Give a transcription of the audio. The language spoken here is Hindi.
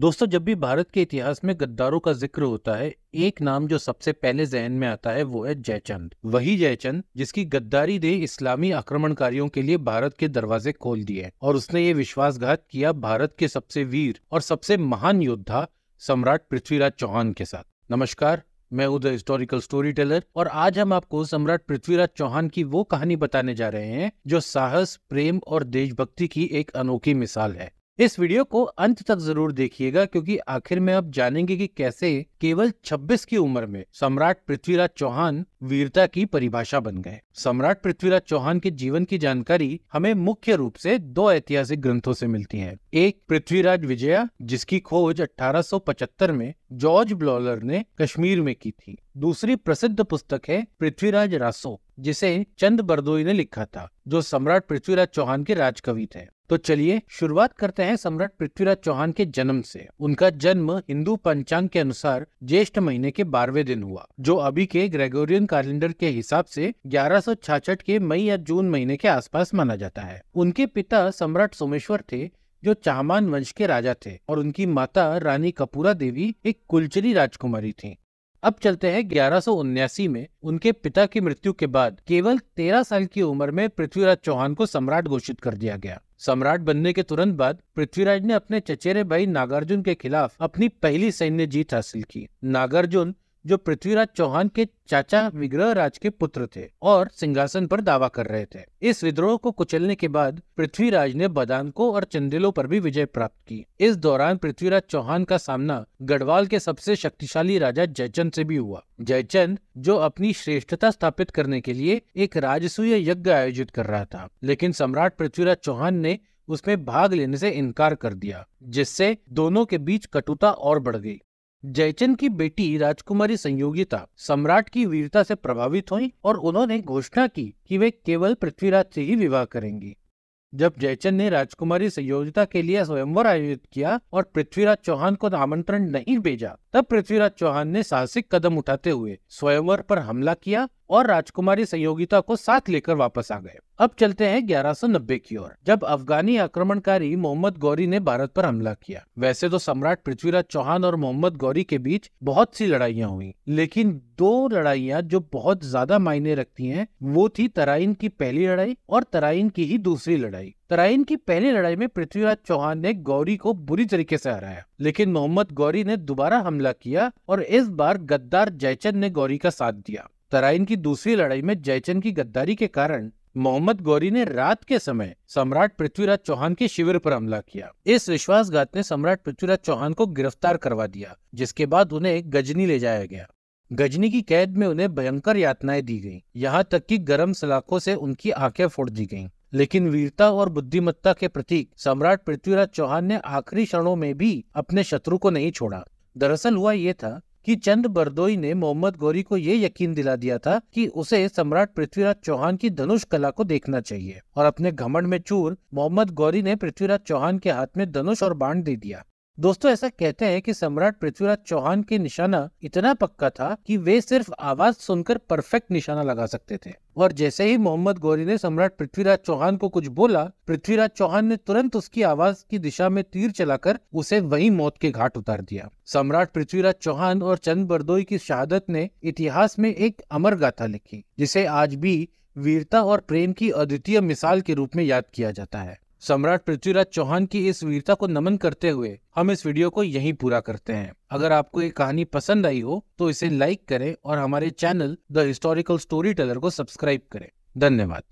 दोस्तों जब भी भारत के इतिहास में गद्दारों का जिक्र होता है एक नाम जो सबसे पहले जहन में आता है वो है जयचंद वही जयचंद जिसकी गद्दारी ने इस्लामी आक्रमणकारियों के लिए भारत के दरवाजे खोल दिए और उसने ये विश्वासघात किया भारत के सबसे वीर और सबसे महान योद्धा सम्राट पृथ्वीराज चौहान के साथ नमस्कार मैं उदय हिस्टोरिकल स्टोरी टेलर और आज हम आपको सम्राट पृथ्वीराज चौहान की वो कहानी बताने जा रहे हैं जो साहस प्रेम और देशभक्ति की एक अनोखी मिसाल है इस वीडियो को अंत तक जरूर देखिएगा क्योंकि आखिर में आप जानेंगे कि कैसे केवल 26 की उम्र में सम्राट पृथ्वीराज चौहान वीरता की परिभाषा बन गए सम्राट पृथ्वीराज चौहान के जीवन की जानकारी हमें मुख्य रूप से दो ऐतिहासिक ग्रंथों से मिलती है एक पृथ्वीराज विजया जिसकी खोज 1875 में जॉर्ज ब्लॉलर ने कश्मीर में की थी दूसरी प्रसिद्ध पुस्तक है पृथ्वीराज रासो जिसे चंद बरदोई ने लिखा था जो सम्राट पृथ्वीराज चौहान के राजकवि थे तो चलिए शुरुआत करते हैं सम्राट पृथ्वीराज चौहान के जन्म से उनका जन्म हिंदू पंचांग के अनुसार ज्येष्ठ महीने के बारहवें दिन हुआ जो अभी के ग्रेगोरियन कैलेंडर के हिसाब से ग्यारह के मई या जून महीने के आसपास माना जाता है उनके पिता सम्राट सोमेश्वर थे जो चाहमान वंश के राजा थे और उनकी माता रानी कपूरा देवी एक कुलचरी राजकुमारी थी अब चलते हैं ग्यारह में उनके पिता की मृत्यु के बाद केवल तेरह साल की उम्र में पृथ्वीराज चौहान को सम्राट घोषित कर दिया गया सम्राट बनने के तुरंत बाद पृथ्वीराज ने अपने चचेरे भाई नागार्जुन के खिलाफ अपनी पहली सैन्य जीत हासिल की नागार्जुन जो पृथ्वीराज चौहान के चाचा विग्रह राज के पुत्र थे और सिंहासन पर दावा कर रहे थे इस विद्रोह को कुचलने के बाद पृथ्वीराज ने बदानको और चंदेलो पर भी विजय प्राप्त की इस दौरान पृथ्वीराज चौहान का सामना गढ़वाल के सबसे शक्तिशाली राजा जयचंद से भी हुआ जयचंद जो अपनी श्रेष्ठता स्थापित करने के लिए एक राजसूय यज्ञ आयोजित कर रहा था लेकिन सम्राट पृथ्वीराज चौहान ने उसमें भाग लेने से इनकार कर दिया जिससे दोनों के बीच कटुता और बढ़ गई जयचंद की बेटी राजकुमारी संयोगिता सम्राट की वीरता से प्रभावित हुई और उन्होंने घोषणा की कि वे केवल पृथ्वीराज से ही विवाह करेंगी जब जयचंद ने राजकुमारी संयोगिता के लिए स्वयंवर आयोजित किया और पृथ्वीराज चौहान को आमंत्रण नहीं भेजा तब पृथ्वीराज चौहान ने साहसिक कदम उठाते हुए स्वयंवर पर हमला किया और राजकुमारी संयोगिता को साथ लेकर वापस आ गए अब चलते हैं नब्बे की ओर जब अफगानी आक्रमणकारी मोहम्मद गौरी ने भारत पर हमला किया वैसे तो सम्राट पृथ्वीराज चौहान और मोहम्मद गौरी के बीच बहुत सी लड़ाइया हुई लेकिन दो लड़ाइया जो बहुत ज्यादा मायने रखती हैं वो थी तराइन की पहली लड़ाई और तराइन की ही दूसरी लड़ाई तराइन की पहली लड़ाई में पृथ्वीराज चौहान ने गौरी को बुरी तरीके से हराया लेकिन मोहम्मद गौरी ने दोबारा हमला किया और इस बार गद्दार जयचंद ने गौरी का साथ दिया तराइन की दूसरी लड़ाई में जयचंद की गद्दारी के कारण मोहम्मद गौरी ने रात के समय सम्राट पृथ्वीराज चौहान के शिविर पर हमला किया इस विश्वासघात ने सम्राट पृथ्वीराज चौहान को गिरफ्तार करवा दिया जिसके बाद उन्हें गजनी ले जाया गया गजनी की कैद में उन्हें भयंकर यातनाएं दी गईं, यहाँ तक कि गर्म सलाखों से उनकी आंखें फोड़ दी गईं। लेकिन वीरता और बुद्धिमत्ता के प्रतीक सम्राट पृथ्वीराज चौहान ने आखिरी क्षणों में भी अपने शत्रु को नहीं छोड़ा दरअसल हुआ ये था कि चंद बरदोई ने मोहम्मद गौरी को ये यकीन दिला दिया था कि उसे सम्राट पृथ्वीराज चौहान की धनुष कला को देखना चाहिए और अपने घमंड में चूर मोहम्मद गौरी ने पृथ्वीराज चौहान के हाथ में धनुष और बाण दे दिया दोस्तों ऐसा कहते हैं कि सम्राट पृथ्वीराज चौहान के निशाना इतना पक्का था कि वे सिर्फ आवाज सुनकर परफेक्ट निशाना लगा सकते थे और जैसे ही मोहम्मद गौरी ने सम्राट पृथ्वीराज चौहान को कुछ बोला पृथ्वीराज चौहान ने तुरंत उसकी आवाज की दिशा में तीर चलाकर उसे वही मौत के घाट उतार दिया सम्राट पृथ्वीराज चौहान और चंद बरदोई की शहादत ने इतिहास में एक अमर गाथा लिखी जिसे आज भी वीरता और प्रेम की अद्वितीय मिसाल के रूप में याद किया जाता है सम्राट पृथ्वीराज चौहान की इस वीरता को नमन करते हुए हम इस वीडियो को यहीं पूरा करते हैं अगर आपको ये कहानी पसंद आई हो तो इसे लाइक करें और हमारे channel the historical storyteller को सब्सक्राइब करें धन्यवाद